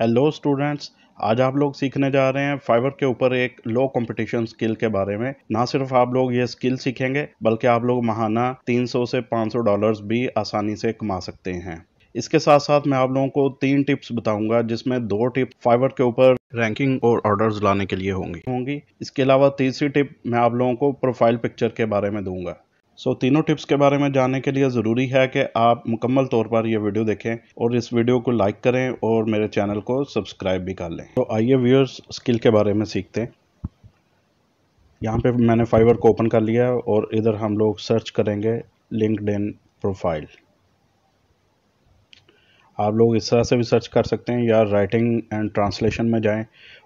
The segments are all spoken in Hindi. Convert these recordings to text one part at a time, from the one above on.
हेलो स्टूडेंट्स आज आप लोग सीखने जा रहे हैं फाइवर के ऊपर एक लो कंपटीशन स्किल के बारे में ना सिर्फ आप लोग ये स्किल सीखेंगे बल्कि आप लोग महाना 300 से 500 डॉलर्स भी आसानी से कमा सकते हैं इसके साथ साथ मैं आप लोगों को तीन टिप्स बताऊंगा जिसमें दो टिप फाइवर के ऊपर रैंकिंग और ऑर्डर्स लाने के लिए होंगी होंगी इसके अलावा तीसरी टिप मैं आप लोगों को प्रोफाइल पिक्चर के बारे में दूंगा सो so, तीनों टिप्स के बारे में जानने के लिए ज़रूरी है कि आप मुकम्मल तौर पर यह वीडियो देखें और इस वीडियो को लाइक करें और मेरे चैनल को सब्सक्राइब भी कर लें तो आइए व्यूअर्स स्किल के बारे में सीखते हैं यहाँ पे मैंने फाइवर को ओपन कर लिया और इधर हम लोग सर्च करेंगे लिंकड प्रोफाइल आप लोग इस तरह से भी सर्च कर सकते हैं या राइटिंग एंड ट्रांसलेशन में जाएँ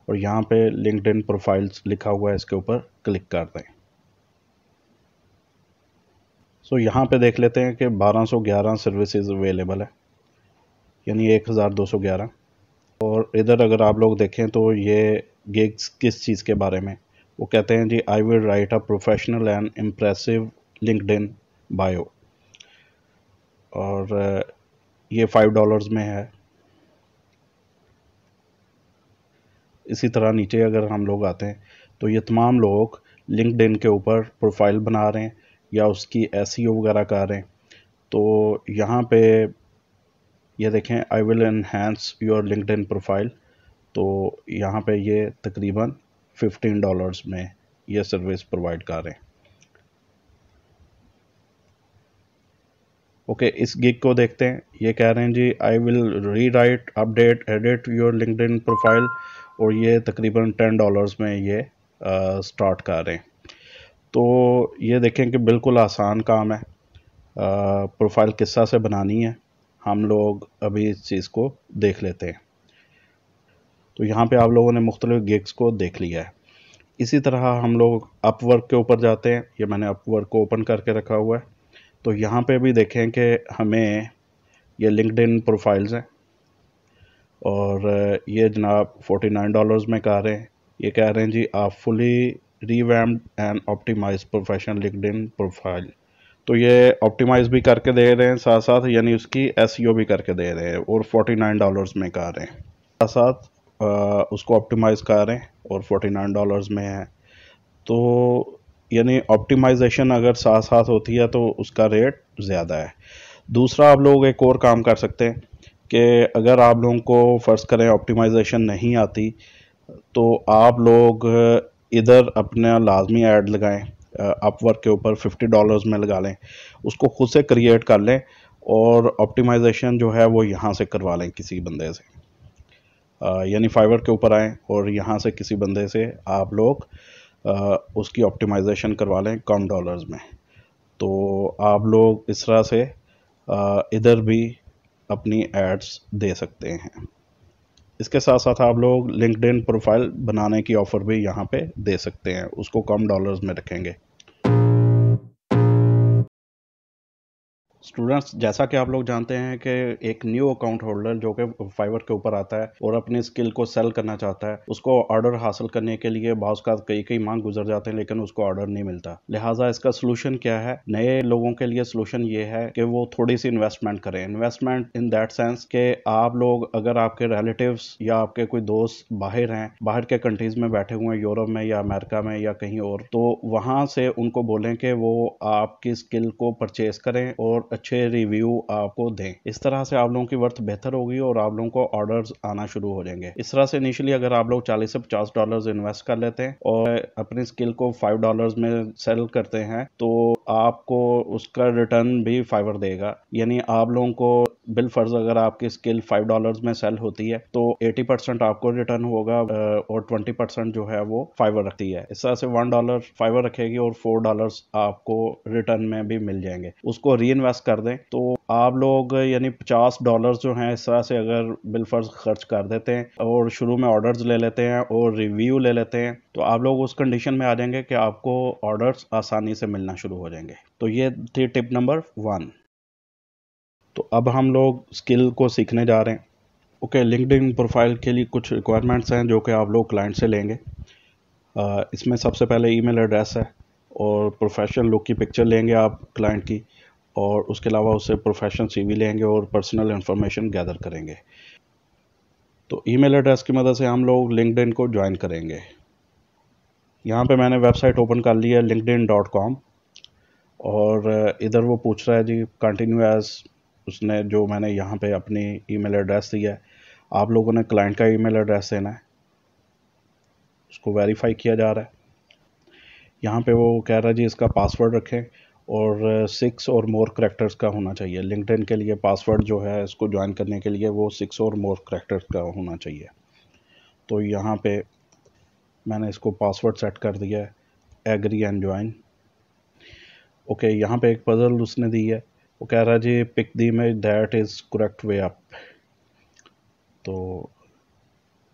और यहाँ लिंक्ड लिंकड प्रोफाइल्स लिखा हुआ है इसके ऊपर क्लिक कर दें सो यहाँ पे देख लेते हैं कि 1211 सर्विसेज अवेलेबल है यानी 1211 और इधर अगर आप लोग देखें तो ये गिग्स किस चीज़ के बारे में वो कहते हैं जी I will write a professional and impressive LinkedIn bio और ये फाइव डॉलर्स में है इसी तरह नीचे अगर हम लोग आते हैं तो ये तमाम लोग लिंकड के ऊपर प्रोफाइल बना रहे हैं या उसकी एस वगैरह कर रहे हैं तो यहाँ पे ये देखें I will enhance your LinkedIn profile तो यहाँ पे ये तकरीबन फिफ्टीन डॉलर्स में ये सर्विस प्रोवाइड कर रहे हैं ओके okay, इस गिग को देखते हैं ये कह रहे हैं जी I will rewrite update edit your LinkedIn profile और ये तकरीबन टेन डॉलर्स में ये स्टार्ट कर रहे हैं तो ये देखें कि बिल्कुल आसान काम है प्रोफाइल किस्सा से बनानी है हम लोग अभी इस चीज़ को देख लेते हैं तो यहाँ पे आप लोगों ने मुख्तलिफ गिग्स को देख लिया है इसी तरह हम लोग अपवर्क के ऊपर जाते हैं ये मैंने अपवर्क को ओपन करके रखा हुआ है तो यहाँ पे भी देखें कि हमें ये लिंकड प्रोफाइल्स हैं और ये जनाब फोटी नाइन डॉलर्स में कह रहे हैं ये कह रहे हैं जी आप fully revamped and optimize professional LinkedIn profile तो ये ऑप्टिमाइज भी करके दे रहे हैं साथ साथ यानी उसकी एस e भी करके दे रहे हैं और फोर्टी नाइन डॉलर्स में कर रहे हैं साथ साथ उसको ऑप्टिमाइज़ कर रहे हैं और फोर्टी नाइन डॉलर्स में है तो यानी ऑप्टिमाइजेशन अगर साथ साथ होती है तो उसका रेट ज़्यादा है दूसरा आप लोग एक और काम कर सकते हैं कि अगर आप लोगों को फ़र्ज़ करें ऑप्टिमाइजेशन नहीं आती तो आप लोग इधर अपना लाजमी ऐड लगाएं अपवर्क के ऊपर फिफ्टी डॉलर्स में लगा लें उसको खुद से क्रिएट कर लें और ऑप्टिमाइजेशन जो है वो यहाँ से करवा लें किसी बंदे से यानी फाइवर के ऊपर आएँ और यहाँ से किसी बंदे से आप लोग उसकी ऑप्टिमाइजेशन करवा लें कम डॉलर्स में तो आप लोग इस तरह से इधर भी अपनी एड्स दे सकते हैं इसके साथ साथ आप लोग लिंकड प्रोफाइल बनाने की ऑफ़र भी यहाँ पे दे सकते हैं उसको कम डॉलर्स में रखेंगे स्टूडेंट्स जैसा कि आप लोग जानते हैं कि एक न्यू अकाउंट होल्डर जो कि फाइवर के ऊपर आता है और अपने स्किल को सेल करना चाहता है उसको ऑर्डर हासिल करने के लिए बाउस का कई कई मांग गुजर जाते हैं लेकिन उसको ऑर्डर नहीं मिलता लिहाजा इसका सोल्यूशन क्या है नए लोगों के लिए सोल्यूशन ये है कि वो थोड़ी सी इन्वेस्टमेंट करें इन्वेस्टमेंट इन दैट सेंस के आप लोग अगर आपके रिलेटिव या आपके कोई दोस्त बाहर हैं बाहर के कंट्रीज में बैठे हुए हैं यूरोप में या अमेरिका में या कहीं और तो वहां से उनको बोलें कि वो आपकी स्किल को परचेज करें और अच्छे रिव्यू आपको दें इस तरह से आप लोगों की वर्थ बेहतर होगी और आप लोगों को ऑर्डर आना शुरू हो जाएंगे इस तरह से इनिशियली अगर आप लोग चालीस से पचास डॉलर इन्वेस्ट कर लेते हैं और अपनी स्किल को फाइव डॉलर में सेल करते हैं तो आपको उसका रिटर्न भी फाइवर देगा यानी आप लोगों को बिल फर्ज अगर आपकी स्किल फाइव डॉलर में सेल होती है तो एटी परसेंट आपको रिटर्न होगा और ट्वेंटी परसेंट जो है वो फाइवर रखती है इस तरह से वन डॉलर फाइवर रखेगी और फोर डॉलर आपको रिटर्न में भी मिल जाएंगे उसको री इन्वेस्ट कर दें तो आप लोग यानी पचास डॉलर जो हैं इस तरह से अगर बिलफर्ज खर्च कर देते हैं और शुरू में ऑर्डर्स ले लेते हैं और रिव्यू ले लेते हैं तो आप लोग उस कंडीशन में आ जाएंगे कि आपको ऑर्डर्स आसानी से मिलना शुरू हो जाएंगे तो ये थी टिप नंबर वन तो अब हम लोग स्किल को सीखने जा रहे हैं ओके लिंकड प्रोफाइल के लिए कुछ रिक्वायरमेंट्स हैं जो कि आप लोग क्लाइंट से लेंगे इसमें सबसे पहले ईमेल एड्रेस है और प्रोफेशनल लुक की पिक्चर लेंगे आप क्लाइंट की और उसके अलावा उससे सी सीवी लेंगे और पर्सनल इन्फॉर्मेशन गैदर करेंगे तो ईमेल एड्रेस की मदद से हम लोग लिंकड को ज्वाइन करेंगे यहाँ पे मैंने वेबसाइट ओपन कर ली है लिंकड डॉट कॉम और इधर वो पूछ रहा है जी कंटिन्यू उसने जो मैंने यहाँ पे अपनी ईमेल एड्रेस दी है आप लोगों ने क्लाइंट का ईमेल एड्रेस देना है उसको वेरीफाई किया जा रहा है यहाँ पे वो कह रहा है जी इसका पासवर्ड रखें और सिक्स और मोर करेक्टर्स का होना चाहिए लिंकडिन के लिए पासवर्ड जो है इसको ज्वाइन करने के लिए वो सिक्स और मोर करेक्टर्स का होना चाहिए तो यहाँ पे मैंने इसको पासवर्ड सेट कर दिया है एग्री एंड ज्वाइन ओके यहाँ पे एक पज़ल उसने दी है वो कह रहा है जी pick the image that is correct way up तो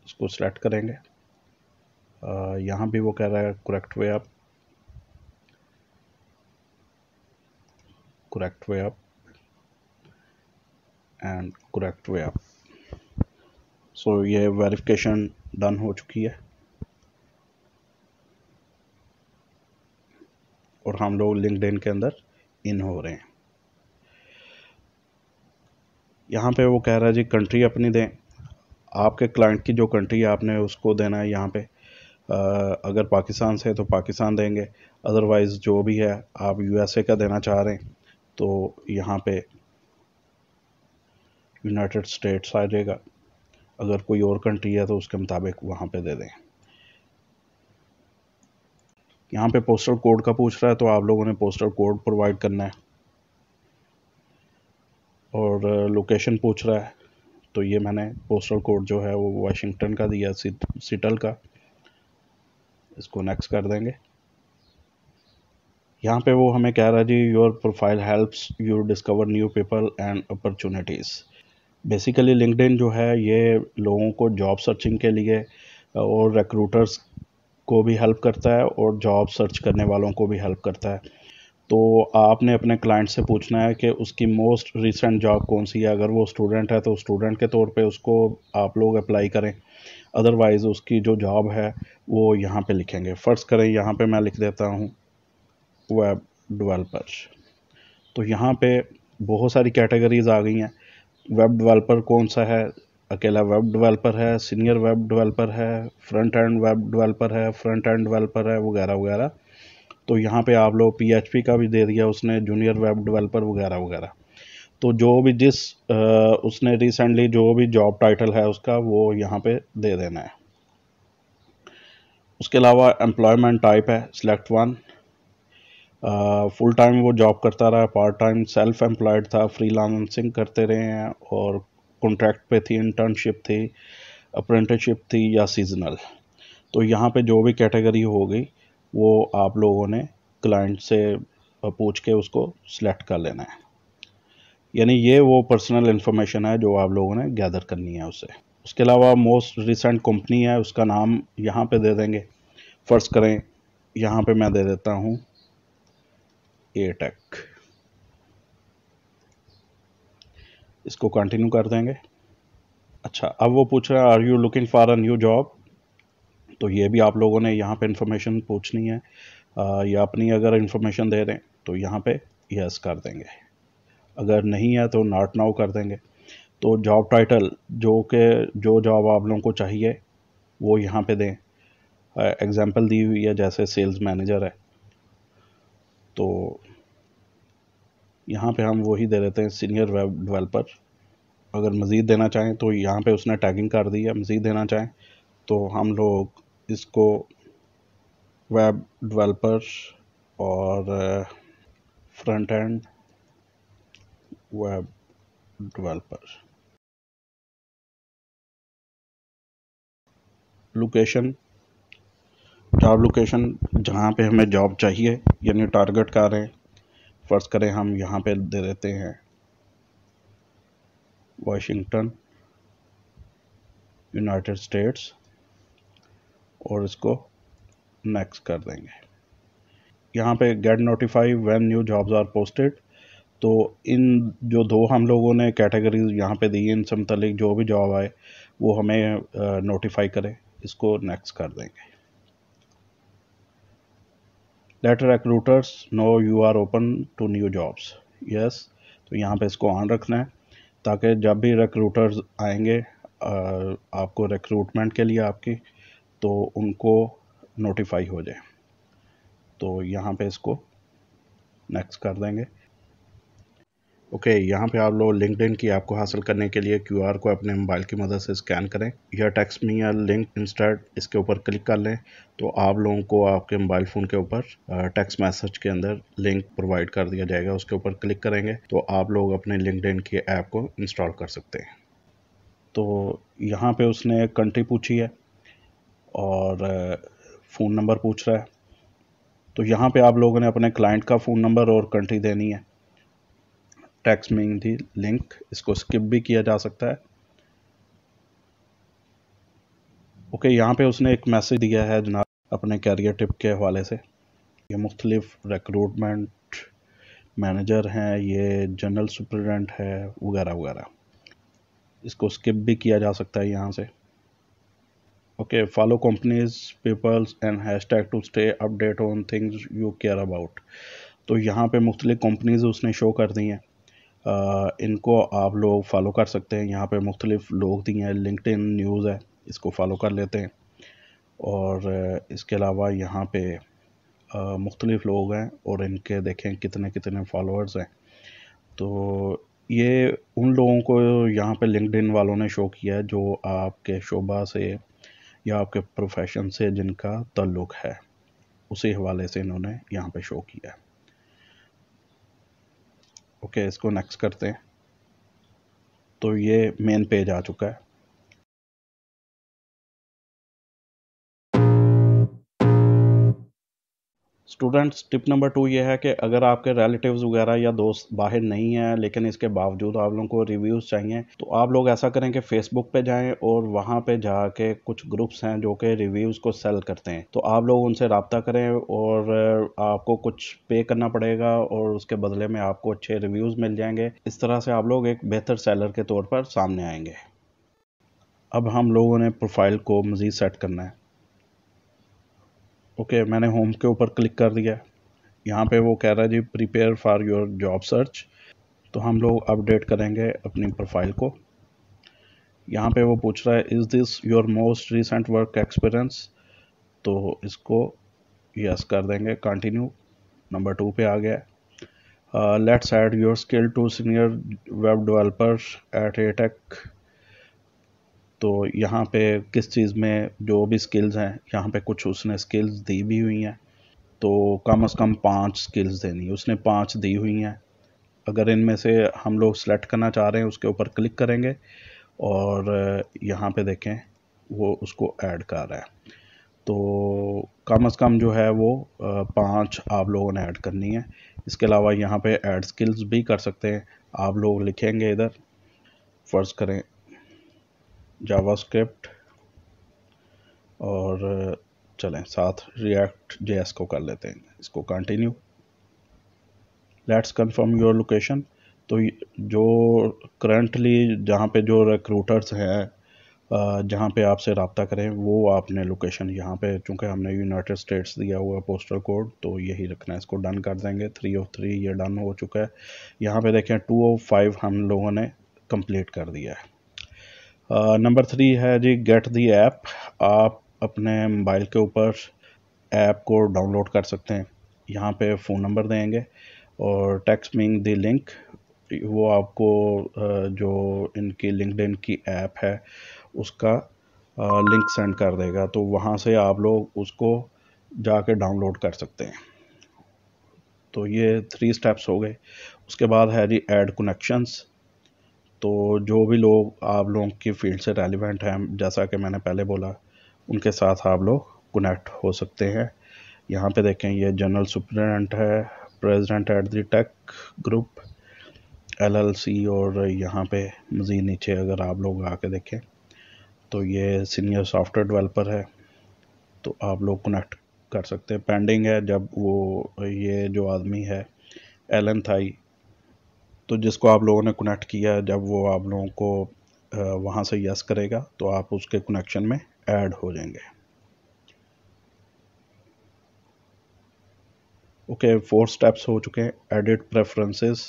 इसको सेलेक्ट करेंगे uh, यहाँ भी वो कह रहा है correct way up correct way up and correct way up so ये verification डन हो चुकी है और हम लोग लिंकड के अंदर इन हो रहे हैं यहाँ पे वो कह रहा है जी कंट्री अपनी दें आपके क्लाइंट की जो कंट्री है आपने उसको देना है यहाँ पे आ, अगर पाकिस्तान से तो पाकिस्तान देंगे अदरवाइज़ जो भी है आप यूएसए का देना चाह रहे हैं तो यहाँ पे यूनाइटेड स्टेट्स आ जाएगा अगर कोई और कंट्री है तो उसके मुताबिक वहाँ पे दे दें यहाँ पे पोस्टल कोड का पूछ रहा है तो आप लोगों ने पोस्टल कोड प्रोवाइड करना है और लोकेशन uh, पूछ रहा है तो ये मैंने पोस्टल कोड जो है वो वाशिंगटन का दिया सिटल का इसको नेक्स्ट कर देंगे यहाँ पे वो हमें कह रहा है जी your profile helps you discover new people and opportunities basically LinkedIn जो है ये लोगों को जॉब सर्चिंग के लिए और रिक्रूटर्स को भी हेल्प करता है और जॉब सर्च करने वालों को भी हेल्प करता है तो आपने अपने क्लाइंट से पूछना है कि उसकी मोस्ट रिसेंट जॉब कौन सी है अगर वो स्टूडेंट है तो स्टूडेंट के तौर पे उसको आप लोग अप्लाई करें अदरवाइज़ उसकी जो जॉब है वो यहाँ पे लिखेंगे फ़र्ज़ करें यहाँ पे मैं लिख देता हूँ वेब डेवलपर्स तो यहाँ पे बहुत सारी कैटेगरीज आ गई हैं वेब डेवलपर कौन सा है अकेला वेब डेवलपर है सीनियर वेब डेवलपर है फ्रंट एंड वेब डेवलपर है फ्रंट एंड डेवलपर है वगैरह वगैरह तो यहाँ पे आप लोग पीएचपी का भी दे दिया उसने जूनियर वेब डेवलपर वगैरह वगैरह तो जो भी जिस आ, उसने रिसेंटली जो भी जॉब टाइटल है उसका वो यहाँ पे दे देना है उसके अलावा एम्प्लॉयमेंट टाइप है सिलेक्ट वन फुल टाइम वो जॉब करता रहा पार्ट टाइम सेल्फ एम्प्लॉयड था फ्रीलांसिंग करते रहे हैं और कॉन्ट्रैक्ट पे थी इंटर्नशिप थी अप्रेंटिसशिप थी या सीजनल तो यहाँ पे जो भी कैटेगरी हो गई वो आप लोगों ने क्लाइंट से पूछ के उसको सिलेक्ट कर लेना है यानी ये वो पर्सनल इन्फॉर्मेशन है जो आप लोगों ने गैदर करनी है उसे उसके अलावा मोस्ट रिसेंट कंपनी है उसका नाम यहाँ पे दे देंगे फर्स्ट करें यहाँ पे मैं दे देता हूँ टेक e इसको कंटिन्यू कर देंगे अच्छा अब वो पूछ रहा है are you looking for a new job तो ये भी आप लोगों ने यहाँ पे इंफॉर्मेशन पूछनी है आ, या अपनी अगर इन्फॉर्मेशन दे दें तो यहाँ पे यस कर देंगे अगर नहीं है तो नॉट नाउ कर देंगे तो जॉब टाइटल जो के जो जॉब आप लोगों को चाहिए वो यहाँ पे दें एग्जांपल दी हुई है जैसे सेल्स मैनेजर है तो यहाँ पे हम वही दे देते हैं सीनियर वेब डेवलपर अगर मज़ीद देना चाहें तो यहाँ पे उसने टैगिंग कर दी है मज़ीद देना चाहें तो हम लोग इसको वेब डेवलपर और front end web developer location job location जहाँ पे हमें जॉब चाहिए यानी टारगेट का रहे फ़र्ज़ करें हम यहाँ पे दे देते हैं वाशिंगटन यूनाइटेड स्टेट्स और इसको नेक्स्ट कर देंगे यहाँ पे get notified when new jobs are posted तो इन जो दो हम लोगों ने कैटेगरीज यहाँ पे दी इन से मुतलिक जो भी जॉब आए वो हमें नोटिफाई करें इसको नेक्स्ट कर देंगे let recruiters know you are open to new jobs yes तो यहाँ पे इसको ऑन रखना है ताकि जब भी रिक्रूटर्स आएंगे आपको रिक्रूटमेंट के लिए आपकी तो उनको नोटिफाई हो जाए तो यहाँ पे इसको नेक्स्ट कर देंगे ओके okay, यहाँ पे आप लोग लिंकड की ऐप को हासिल करने के लिए क्यूआर को अपने मोबाइल की मदद से स्कैन करें या टेक्स्ट मी या लिंक इंस्टार्ट इसके ऊपर क्लिक कर लें तो आप लोगों को आपके मोबाइल फ़ोन के ऊपर टेक्स्ट मैसेज के अंदर लिंक प्रोवाइड कर दिया जाएगा उसके ऊपर क्लिक करेंगे तो आप लोग अपने लिंकड की ऐप को इंस्टॉल कर सकते हैं तो यहाँ पर उसने कंट्री पूछी है और फ़ोन नंबर पूछ रहा है तो यहाँ पर आप लोगों ने अपने क्लाइंट का फ़ोन नंबर और कंट्री देनी है टैक्स में थी लिंक इसको स्किप भी किया जा सकता है ओके okay, यहाँ पे उसने एक मैसेज दिया है जनाब अपने कैरियर टिप के हवाले से ये मुख्तलिफ रिक्रूटमेंट मैनेजर हैं ये जनरल सुप्रिटेंडेंट है वगैरह वगैरह इसको स्किप भी किया जा सकता है यहाँ से okay follow companies peoples and hashtag to stay update on things you care about तो यहाँ पे मुख्तलिफ कंपनीज उसने शो कर दी हैं इनको आप लोग फॉलो कर सकते हैं यहाँ पे मुख्तलिफ लोग दिए हैं लिंकड न्यूज़ है इसको फॉलो कर लेते हैं और इसके अलावा यहाँ पे मुख्तलिफ लोग हैं और इनके देखें कितने कितने फॉलोअर्स हैं तो ये उन लोगों को यहाँ पे लिंकड वालों ने शो किया है जो आपके शोबा से या आपके प्रोफेशन से जिनका तल्लुक़ है उसी हवाले से इन्होंने यहाँ पे शो किया है ओके इसको नेक्स्ट करते हैं तो ये मेन पेज आ चुका है स्टूडेंट्स टिप नंबर टू ये है कि अगर आपके रिलेटिव्स वगैरह या दोस्त बाहर नहीं हैं लेकिन इसके बावजूद आप लोगों को रिव्यूज़ चाहिए तो आप लोग ऐसा करें कि फेसबुक पे जाएं और वहाँ पे जाके कुछ ग्रुप्स हैं जो कि रिव्यूज़ को सेल करते हैं तो आप लोग उनसे रबता करें और आपको कुछ पे करना पड़ेगा और उसके बदले में आपको अच्छे रिव्यूज़ मिल जाएंगे इस तरह से आप लोग एक बेहतर सेलर के तौर पर सामने आएंगे अब हम लोगों ने प्रोफाइल को मज़ीद सेट करना है ओके okay, मैंने होम के ऊपर क्लिक कर दिया यहाँ पे वो कह रहा है जी prepare for your job search तो हम लोग अपडेट करेंगे अपनी प्रोफाइल को यहाँ पे वो पूछ रहा है is this your most recent work experience तो इसको यस कर देंगे कंटिन्यू नंबर टू पे आ गया let's add your skill to senior web developer at a tech तो यहाँ पे किस चीज़ में जो भी स्किल्स हैं यहाँ पे कुछ उसने स्किल्स दी भी हुई हैं तो कम से कम पांच स्किल्स देनी उसने पांच दी हुई हैं अगर इनमें से हम लोग सेलेक्ट करना चाह रहे हैं उसके ऊपर क्लिक करेंगे और यहाँ पे देखें वो उसको ऐड कर रहा है तो कम अज़ कम जो है वो पांच आप लोगों ने ऐड करनी है इसके अलावा यहाँ पे ऐड स्किल्स भी कर सकते हैं आप लोग लिखेंगे इधर फ़र्ज़ करें जावास्क्रिप्ट और चलें साथ रिएक्ट जे को कर लेते हैं इसको continue let's confirm your location तो जो करंटली जहाँ पे जो रिक्रूटर्स हैं जहाँ पे आपसे रबता करें वो आपने लोकेशन यहाँ पे चूँकि हमने यूनाइटेड स्टेट्स दिया हुआ पोस्टल कोड तो यही रखना है इसको डन कर देंगे थ्री ऑफ थ्री ये डन हो चुका है यहाँ पे देखें टू ऑफ फाइव हम लोगों ने कंप्लीट कर दिया है नंबर थ्री है जी गेट दी ऐप आप अपने मोबाइल के ऊपर ऐप को डाउनलोड कर सकते हैं यहाँ पे फ़ोन नंबर देंगे और टेक्स्ट मिंग दी लिंक वो आपको जो इनकी लिंकड की ऐप है उसका लिंक सेंड कर देगा तो वहाँ से आप लोग उसको जाके डाउनलोड कर सकते हैं तो ये थ्री स्टेप्स हो गए उसके बाद है जी ऐड कनेक्शंस तो जो भी लोग आप लोगों की फील्ड से रेलिवेंट हैं जैसा कि मैंने पहले बोला उनके साथ आप लोग कनेक्ट हो सकते हैं यहाँ पे देखें ये जनरल सुप्रिटेंडेंट है president at the tech group LLC और यहाँ पे मज़ीद नीचे अगर आप लोग आके देखें तो ये सीनियर सॉफ्टवेयर डेवलपर है तो आप लोग कनेक्ट कर सकते हैं पेंडिंग है जब वो ये जो आदमी है एलन थाई तो जिसको आप लोगों ने कनेक्ट किया है जब वो आप लोगों को वहाँ से यस करेगा तो आप उसके कनेक्शन में ऐड हो जाएंगे ओके फोर स्टेप्स हो चुके हैं एडिट प्रेफरेंसेस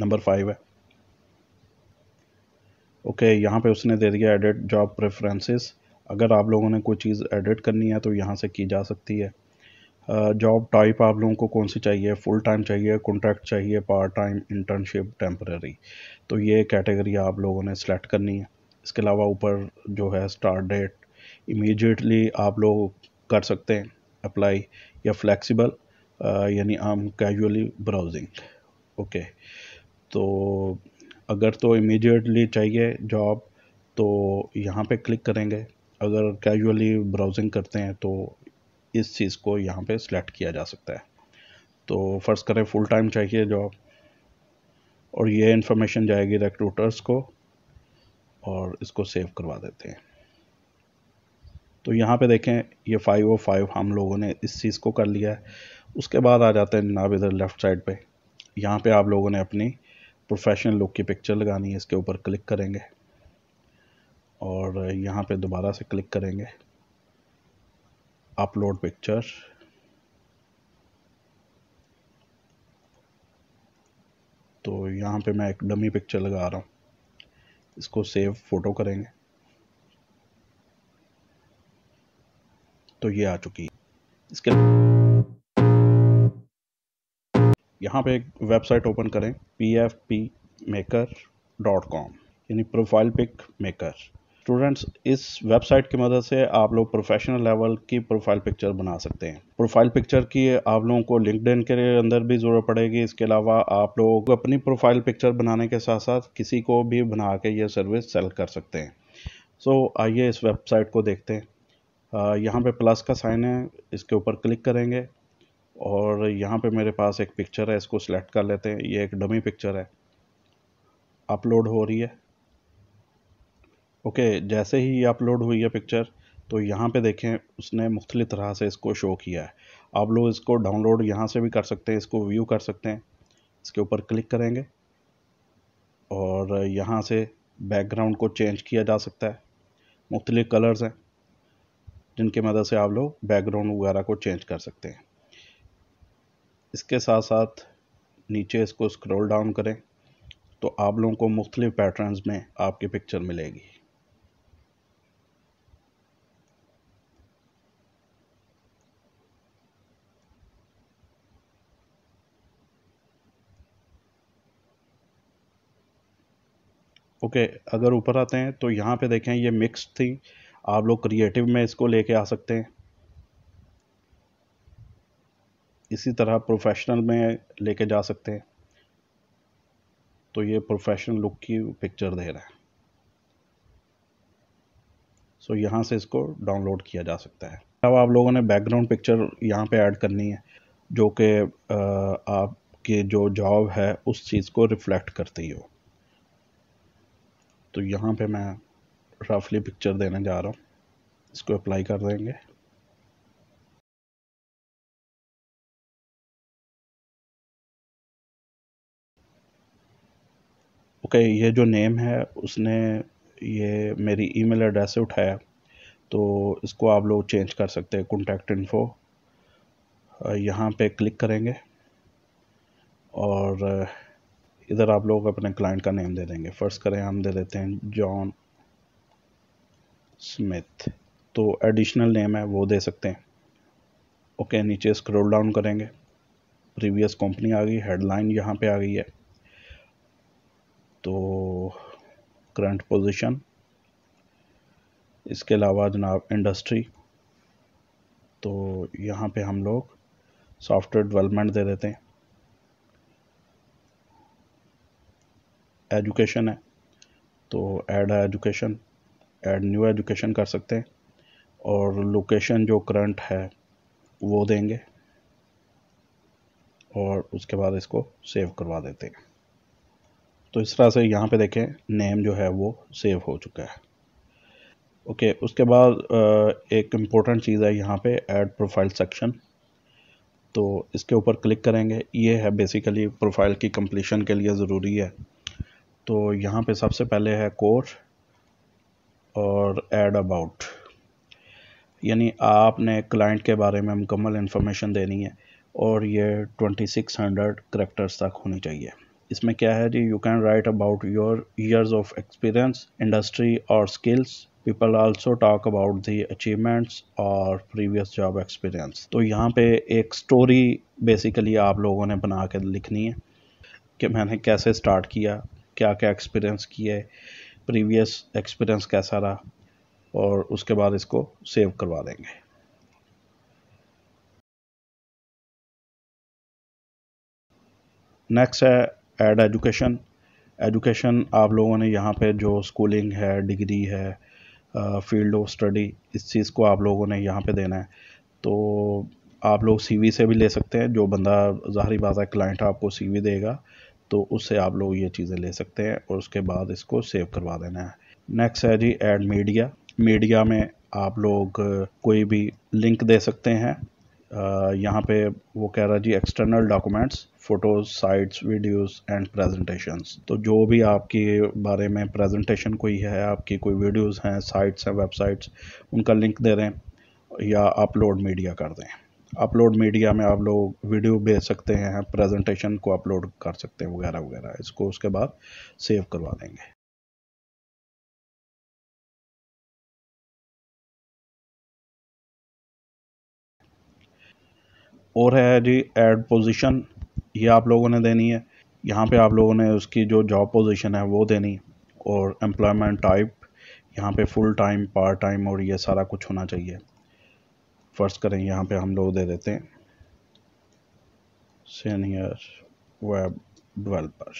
नंबर फाइव है ओके okay, यहाँ पे उसने दे दिया एडिट जॉब प्रेफरेंसेस अगर आप लोगों ने कोई चीज़ एडिट करनी है तो यहाँ से की जा सकती है जॉब टाइप आप लोगों को कौन सी चाहिए फुल टाइम चाहिए कॉन्ट्रैक्ट चाहिए पार्ट टाइम इंटर्नशिप टेम्प्रेरी तो ये कैटेगरी आप लोगों ने सेलेक्ट करनी है इसके अलावा ऊपर जो है स्टार्ट डेट इमीडिएटली आप लोग कर सकते हैं अप्लाई या फ्लेक्सिबल यानी आम कैजुअली ब्राउजिंग ओके तो अगर तो इमीडिएटली चाहिए जॉब तो यहाँ पे क्लिक करेंगे अगर कैजुअली ब्राउजिंग करते हैं तो इस चीज़ को यहाँ पे सिलेक्ट किया जा सकता है तो फ़र्ज़ करें फुल टाइम चाहिए जॉब और ये इन्फॉर्मेशन जाएगी रिक्रूटर्स को और इसको सेव करवा देते हैं तो यहाँ पे देखें ये फाइव ओ फाइव हम लोगों ने इस चीज़ को कर लिया है उसके बाद आ जाते हैं जनाब इधर लेफ़्ट साइड पे यहाँ पे आप लोगों ने अपनी प्रोफेशनल लुक की पिक्चर लगानी है इसके ऊपर क्लिक करेंगे और यहाँ पे दोबारा से क्लिक करेंगे upload picture तो यहाँ पे मैं एक डमी पिक्चर लगा रहा हूँ इसको सेव फ़ोटो करेंगे तो ये आ चुकी है इसके यहाँ पे एक वेबसाइट ओपन करें P F P maker dot com यानी प्रोफाइल पिक मेकर स्टूडेंट्स इस वेबसाइट की मदद से आप लोग प्रोफेशनल लेवल की प्रोफाइल पिक्चर बना सकते हैं प्रोफाइल पिक्चर की आप लोगों को लिंकड के अंदर भी ज़रूरत पड़ेगी इसके अलावा आप लोग अपनी प्रोफाइल पिक्चर बनाने के साथ साथ किसी को भी बना के ये सर्विस सेल कर सकते हैं सो so, आइए इस वेबसाइट को देखते हैं यहाँ पे प्लस का साइन है इसके ऊपर क्लिक करेंगे और यहाँ पे मेरे पास एक पिक्चर है इसको सिलेक्ट कर लेते हैं ये एक डमी पिक्चर है अपलोड हो रही है ओके जैसे ही अपलोड हुई है पिक्चर तो यहाँ पे देखें उसने मुख्तलि तरह से इसको शो किया है आप लोग इसको डाउनलोड यहाँ से भी कर सकते हैं इसको व्यू कर सकते हैं इसके ऊपर क्लिक करेंगे और यहाँ से बैकग्राउंड को चेंज किया जा सकता है मुख्तल कलर्स हैं जिनके मदद से आप लोग बैकग्राउंड वगैरह को चेंज कर सकते हैं इसके साथ साथ नीचे इसको स्क्रॉल डाउन करें तो आप लोगों को मुख्तलिफ़ पैटर्न्स में आपकी पिक्चर मिलेगी ओके अगर ऊपर आते हैं तो यहाँ पे देखें ये मिक्स थी आप लोग क्रिएटिव में इसको लेके आ सकते हैं इसी तरह प्रोफेशनल में लेके जा सकते हैं तो ये प्रोफेशनल लुक की पिक्चर दे रहा है सो यहाँ से इसको डाउनलोड किया जा सकता है अब आप लोगों ने बैकग्राउंड पिक्चर यहाँ पे ऐड करनी है जो कि आपके जो जॉब है उस चीज़ को रिफ्लेक्ट करती हो तो यहाँ पे मैं रफली पिक्चर देने जा रहा हूँ इसको अप्लाई कर देंगे ओके okay, ये जो नेम है उसने ये मेरी ईमेल एड्रेस से उठाया तो इसको आप लोग चेंज कर सकते हैं कॉन्टैक्ट इन्फो यहाँ पे क्लिक करेंगे और इधर आप लोग अपने क्लाइंट का नेम दे देंगे फर्स्ट करें हम दे देते हैं जॉन स्मिथ तो एडिशनल नेम है वो दे सकते हैं ओके नीचे स्क्रॉल डाउन करेंगे प्रीवियस कंपनी आ गई हेडलाइन यहाँ पे आ गई है तो करंट पोजीशन इसके अलावा जनाब इंडस्ट्री तो यहाँ पे हम लोग सॉफ्टवेयर डेवलपमेंट दे देते हैं एजुकेशन है तो add education add new education कर सकते हैं और लोकेशन जो करंट है वो देंगे और उसके बाद इसको सेव करवा देते हैं तो इस तरह से यहाँ पे देखें नेम जो है वो सेव हो चुका है ओके okay, उसके बाद एक इम्पोर्टेंट चीज़ है यहाँ पे ऐड प्रोफाइल सेक्शन तो इसके ऊपर क्लिक करेंगे ये है बेसिकली प्रोफाइल की कंप्लीशन के लिए ज़रूरी है तो यहाँ पे सबसे पहले है कोर और एड अबाउट यानी आपने क्लाइंट के बारे में मुकम्मल इन्फॉर्मेशन देनी है और ये 2600 करेक्टर्स तक होनी चाहिए इसमें क्या है जी you can write about your years of experience industry और skills people also talk about the achievements और प्रीवियस जॉब एक्सपीरियंस तो यहाँ पे एक स्टोरी बेसिकली आप लोगों ने बना के लिखनी है कि मैंने कैसे स्टार्ट किया क्या क्या एक्सपीरियंस किया है प्रीवियस एक्सपीरियंस कैसा रहा और उसके बाद इसको सेव करवा देंगे नेक्स्ट है एड एजुकेशन एजुकेशन आप लोगों ने यहाँ पे जो स्कूलिंग है डिग्री है फील्ड ऑफ स्टडी इस चीज़ को आप लोगों ने यहाँ पे देना है तो आप लोग सीवी से भी ले सकते हैं जो बंदा ज़ाहरी बात है क्लाइंट आपको सीवी देगा तो उससे आप लोग ये चीज़ें ले सकते हैं और उसके बाद इसको सेव करवा देना है नेक्स्ट है जी एड मीडिया मीडिया में आप लोग कोई भी लिंक दे सकते हैं यहाँ पे वो कह रहा जी external documents photos sites videos and presentations तो जो भी आपके बारे में प्रेजेंटेशन कोई है आपकी कोई वीडियोस हैं साइट्स हैं वेबसाइट्स उनका लिंक दे दें या अपलोड मीडिया कर दें अपलोड मीडिया में आप लोग वीडियो भेज सकते हैं प्रेजेंटेशन को अपलोड कर सकते हैं वगैरह वगैरह इसको उसके बाद सेव करवा देंगे और है जी एड पोजीशन ये आप लोगों ने देनी है यहाँ पे आप लोगों ने उसकी जो जॉब पोजीशन है वो देनी और एम्प्लॉयमेंट टाइप यहाँ पे फुल टाइम पार्ट टाइम और ये सारा कुछ होना चाहिए फ़र्ज़ करें यहाँ पे हम लोग दे देते हैं सीनियर वेब डेवलपर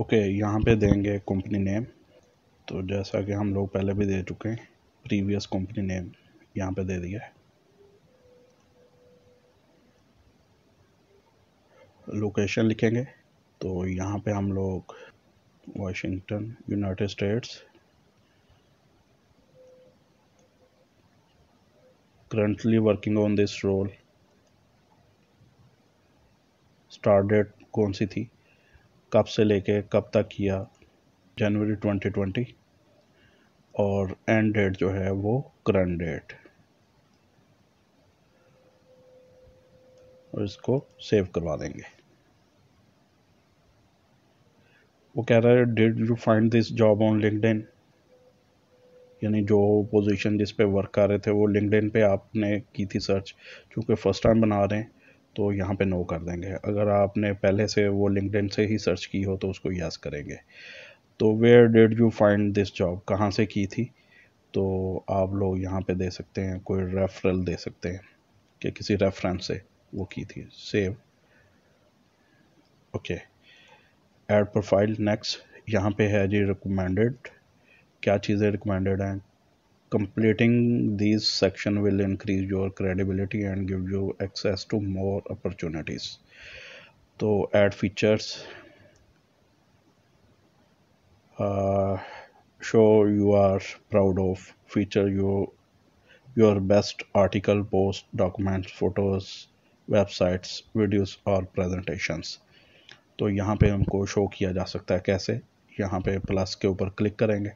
ओके यहाँ पे देंगे कंपनी नेम तो जैसा कि हम लोग पहले भी दे चुके हैं प्रीवियस कंपनी नेम यहाँ पे दे दिया है लोकेशन लिखेंगे तो यहाँ पे हम लोग Washington United States currently working on this role start date कौन सी थी कब से लेके कब तक किया जनवरी 2020 और एंड डेट जो है वो करंट डेट और इसको सेव करवा देंगे वो कह रहा है did you find this job on LinkedIn यानी जो पोजीशन जिस पे वर्क कर रहे थे वो लिंकड पे आपने की थी सर्च चूँकि फ़र्स्ट टाइम बना रहे हैं तो यहाँ पे नो कर देंगे अगर आपने पहले से वो लिंकड से ही सर्च की हो तो उसको यस करेंगे तो where did you find this job कहाँ से की थी तो आप लोग यहाँ पे दे सकते हैं कोई रेफरल दे सकते हैं कि किसी रेफरेंस से वो की थी save okay add profile next यहाँ पे है जी रिकमेंडेड क्या चीज़ें रिकमेंडेड हैं completing this section will increase your credibility and give you access to more opportunities तो add features show you are proud of feature you your best article post documents photos websites videos और प्रेजेंटेशंस तो यहाँ पे हमको शो किया जा सकता है कैसे यहाँ पे प्लस के ऊपर क्लिक करेंगे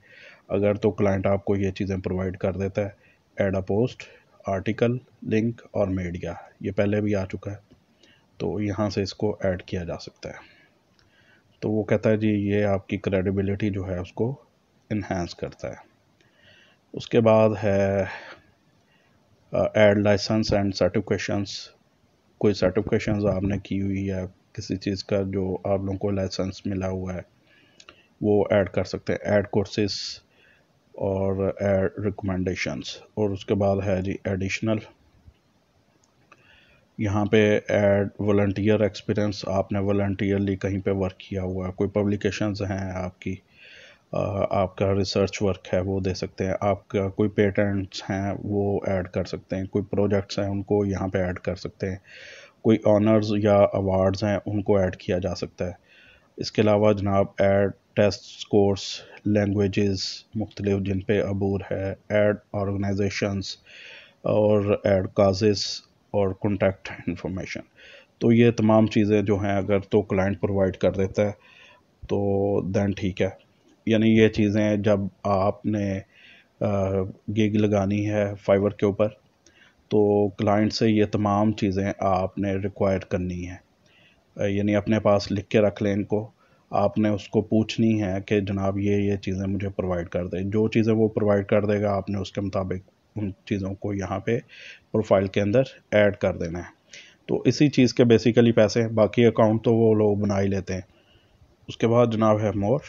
अगर तो क्लाइंट आपको ये चीज़ें प्रोवाइड कर देता है add a post article link और मीडिया ये पहले भी आ चुका है तो यहाँ से इसको ऐड किया जा सकता है तो वो कहता है जी ये आपकी क्रेडिबिलिटी जो है उसको इन्हेंस करता है उसके बाद है एड लाइसेंस एंड सर्टिफिकेशंस कोई सर्टिफिकेशंस आपने की हुई है किसी चीज़ का जो आप लोगों को लाइसेंस मिला हुआ है वो ऐड कर सकते हैं ऐड कोर्सेस और एड रिकमेंडेशंस और उसके बाद है जी एडिशनल यहाँ पे एड वॉल्टियर एक्सपीरियंस आपने वॉल्टियरली कहीं पे वर्क किया हुआ है कोई पब्लिकेशंस हैं आपकी आपका रिसर्च वर्क है वो दे सकते हैं आपका कोई पेटेंट्स हैं वो ऐड कर सकते हैं कोई प्रोजेक्ट्स हैं उनको यहाँ पे ऐड कर सकते हैं कोई ऑनर्स या अवार्ड्स हैं उनको ऐड किया जा सकता है इसके अलावा जनाब ऐड टेस्ट स्कोर्स लैंग्वेजेस मुख्तलिफ जिन पे अबूर है एड ऑर्गेनाइजेशंस और एड काजेस और कॉन्टैक्ट इंफॉर्मेशन तो ये तमाम चीज़ें जो हैं अगर तो क्लाइंट प्रोवाइड कर देता है तो दैन ठीक है यानी ये चीज़ें जब आपने गिग लगानी है फाइवर के ऊपर तो क्लाइंट से ये तमाम चीज़ें आपने रिक्वायर करनी है यानी अपने पास लिख के रख लें इनको आपने उसको पूछनी है कि जनाब ये ये चीज़ें मुझे प्रोवाइड कर दें जो चीज़ें वो प्रोवाइड कर देगा आपने उसके मुताबिक उन चीज़ों को यहाँ पे प्रोफाइल के अंदर ऐड कर देना है तो इसी चीज़ के बेसिकली पैसे हैं बाकी अकाउंट तो वो लोग बना ही लेते हैं उसके बाद जनाब है मोर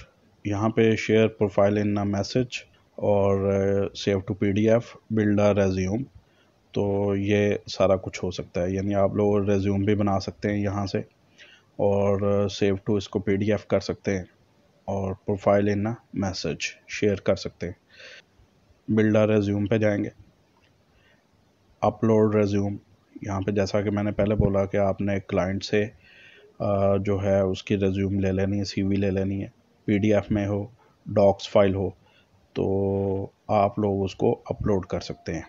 यहाँ पे share profile in a message और save to P D build builder resume तो ये सारा कुछ हो सकता है यानी आप लोग रेज्यूम भी बना सकते हैं यहाँ से और सेव uh, टू इसको पीडीएफ कर सकते हैं और प्रोफाइल इन मैसेज शेयर कर सकते हैं बिल्डर रेज्यूम पे जाएंगे अपलोड रेज्यूम यहाँ पे जैसा कि मैंने पहले बोला कि आपने क्लाइंट से uh, जो है उसकी रेज्यूम ले लेनी है सीवी ले लेनी है पीडीएफ में हो डॉक्स फाइल हो तो आप लोग उसको अपलोड कर सकते हैं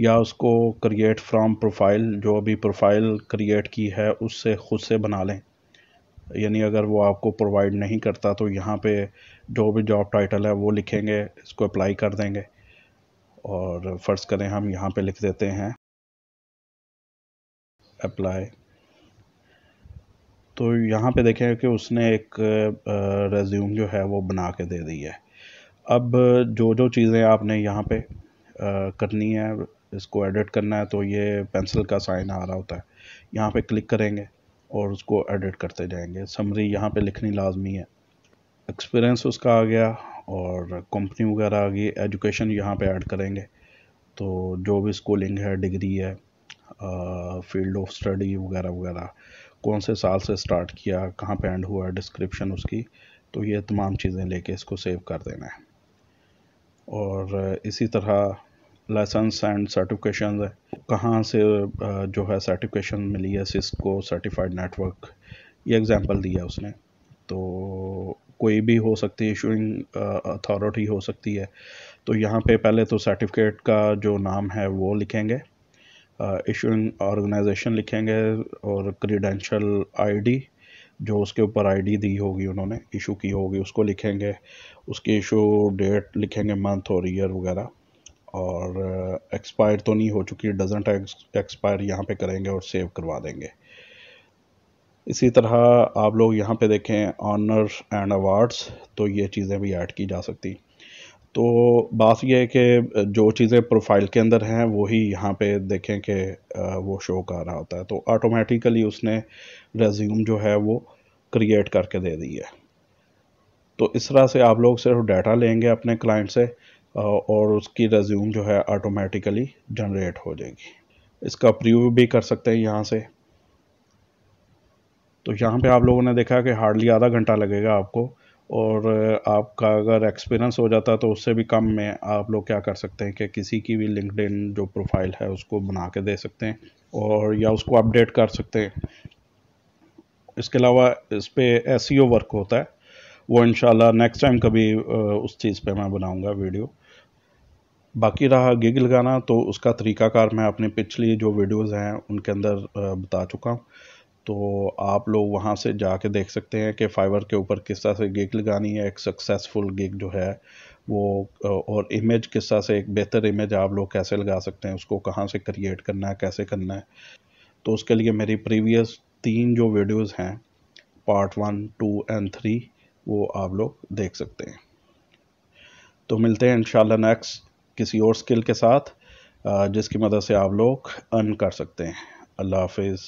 या उसको क्रिएट फ्रॉम प्रोफाइल जो अभी प्रोफाइल क्रिएट की है उससे ख़ुद से बना लें यानी अगर वो आपको प्रोवाइड नहीं करता तो यहाँ पे जो भी जॉब टाइटल है वो लिखेंगे इसको अप्लाई कर देंगे और फ़र्ज़ करें हम यहाँ पे लिख देते हैं अप्लाई तो यहाँ पे देखें कि उसने एक रेज्यूम जो है वो बना के दे दी है अब जो जो चीज़ें आपने यहाँ पे करनी है इसको एडिट करना है तो ये पेंसिल का साइन आ रहा होता है यहाँ पे क्लिक करेंगे और उसको एडिट करते जाएंगे समरी यहाँ पे लिखनी लाजमी है एक्सपीरियंस उसका आ गया और कंपनी वगैरह आ गई एजुकेशन यहाँ पे ऐड करेंगे तो जो भी स्कूलिंग है डिग्री है फील्ड ऑफ स्टडी वगैरह वगैरह कौन से साल से स्टार्ट किया कहाँ पे एंड हुआ है डिस्क्रिप्शन उसकी तो ये तमाम चीज़ें लेके इसको सेव कर देना है और इसी तरह लाइसेंस एंड सर्टिफिकेशन है कहाँ से जो है सर्टिफिकेशन मिली है सिस्को सर्टिफाइड नेटवर्क ये एग्ज़ाम्पल दिया उसने तो कोई भी हो सकती है इशूइंग अथॉरिटी हो सकती है तो यहाँ पे पहले तो सर्टिफिकेट का जो नाम है वो लिखेंगे इशूइंग ऑर्गेनाइजेशन लिखेंगे और क्रीडेंशल आईडी जो उसके ऊपर आईडी दी होगी उन्होंने इशू की होगी उसको लिखेंगे उसकी इशू डेट लिखेंगे मंथ और ईयर वगैरह और एक्सपायर uh, तो नहीं हो चुकी डजेंट एक्सपायर यहाँ पे करेंगे और सेव करवा देंगे इसी तरह आप लोग यहाँ पे देखें ऑनर एंड अवार्ड्स तो ये चीज़ें भी ऐड की जा सकती तो बात यह है कि uh, जो चीज़ें प्रोफाइल के अंदर हैं वही यहाँ पे देखें कि uh, वो शो कर रहा होता है तो ऑटोमेटिकली उसने रेज्यूम जो है वो क्रिएट करके दे दी है तो इस तरह से आप लोग सिर्फ डाटा लेंगे अपने क्लाइंट से और उसकी रेज्यूम जो है ऑटोमेटिकली जनरेट हो जाएगी इसका प्रीव्यू भी कर सकते हैं यहाँ से तो यहाँ पे आप लोगों ने देखा कि हार्डली आधा घंटा लगेगा आपको और आपका अगर एक्सपीरियंस हो जाता तो उससे भी कम में आप लोग क्या कर सकते हैं कि किसी की भी लिंकड जो प्रोफाइल है उसको बना के दे सकते हैं और या उसको अपडेट कर सकते हैं इसके अलावा इस पर एस वर्क होता है वो इन नेक्स्ट टाइम कभी उस चीज़ पर मैं बनाऊँगा वीडियो बाकी रहा गिग लगाना तो उसका तरीकाकार मैं अपने पिछली जो वीडियोस हैं उनके अंदर बता चुका हूँ तो आप लोग वहाँ से जाके देख सकते हैं कि फाइवर के ऊपर किस तरह से गिग लगानी है एक सक्सेसफुल गिग जो है वो और इमेज किस तरह से एक बेहतर इमेज आप लोग कैसे लगा सकते हैं उसको कहाँ से क्रिएट करना है कैसे करना है तो उसके लिए मेरी प्रीवियस तीन जो वीडियोस हैं part one two and three वो आप लोग देख सकते हैं तो मिलते हैं इंशाल्लाह नेक्स्ट किसी और स्किल के साथ जिसकी मदद से आप लोग अर्न कर सकते हैं अल्लाह हाफिज़